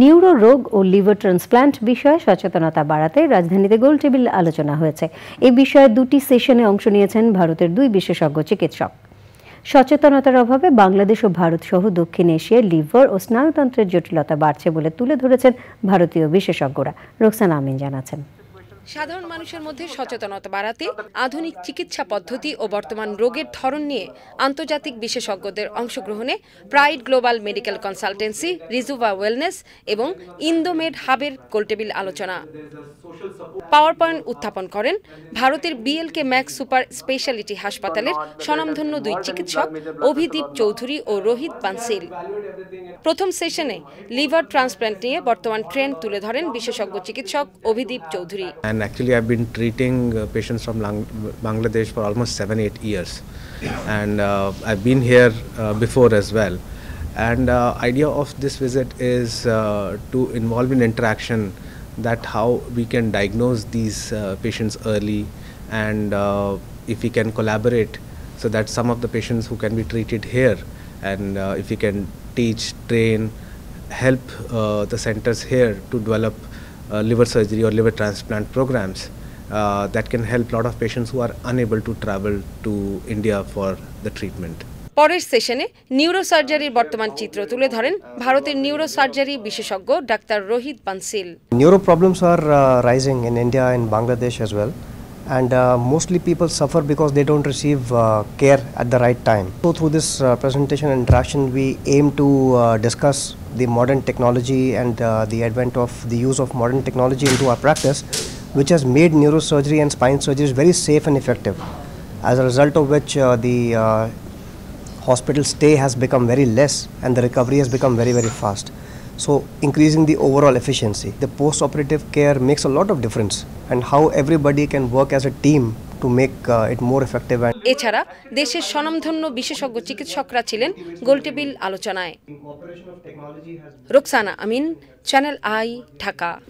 Neuro রোগ ও liver transplant বিষয়ে সচেতনতা বাড়াতে রাজধানীতে গোল টেবিল আলোচনা হয়েছে এই বিষয়ে দুটি সেশনে অংশ নিয়েছেন ভারতের দুই বিশেষজ্ঞ চিকিৎসক সচেতনতার অভাবে বাংলাদেশ ও ভারত সহ দক্ষিণ এশিয়ায় লিভার ও স্নায়ুতন্ত্রের জটিলতা বাড়ছে বলে তুলে ধরেছেন ভারতীয় বিশেষজ্ঞরা রোকসানা আমিন জানাচ্ছেন সাধারণ মানুষের মধ্যে সচেতনতা বাড়াতে আধুনিক চিকিৎসা পদ্ধতি ও বর্তমান রোগের ধরন নিয়ে আন্তর্জাতিক বিশেষজ্ঞদের অংশগ্রহণে Pride Global Medical Consultancy Rejuva Wellness এবং ইন্দোমেড হাবের গোলটেবিল আলোচনা পাওয়ার পয়েন্ট উত্থাপন করেন ভারতের বিএলকে ম্যাক্স সুপার স্পেশালিটি হাসপাতালের স্বনামধন্য দুই চিকিৎসক অভিদীপ চৌধুরী ও রোহিত বানসিল প্রথম সেশনে লিভার ট্রান্সপ্ল্যান্ট নিয়ে বর্তমান ট্রেন্ড তুলে ধরেন বিশেষজ্ঞ চিকিৎসক অভিদীপ Chowdhury and actually I've been treating uh, patients from Lang Bangladesh for almost seven, eight years. And uh, I've been here uh, before as well. And uh, idea of this visit is uh, to involve in interaction that how we can diagnose these patients early and if we can collaborate so that some of the patients who can be treated here and if we can teach, train, help the centers here to develop liver surgery or liver transplant programs uh, that can help a lot of patients who are unable to travel to India for the treatment. পরের সেশনে নিউরোসার্জারির বর্তমান চিত্র তুলে ধরেন ভারতের neurosurgery বিশেষজ্ঞ doctor Rohit Bansal neuro problems are rising in India and Bangladesh as well and uh, mostly people suffer because they don't receive uh, care at the right time. So through this uh, presentation and interaction we aim to uh, discuss the modern technology and uh, the advent of the use of modern technology into our practice which has made neurosurgery and spine surgery very safe and effective as a result of which uh, the hospital stay has become very less and the recovery has become very very fast. so increasing the overall efficiency the post operative care makes a lot of difference and how everybody can work as a team to make uh, it more effective and এছাড়া দেশের স্বনামধন্য বিশেষজ্ঞ চিকিৎসকরা ছিলেন গোলটেবিল আলোচনায় Roksana Amin Channel I Dhaka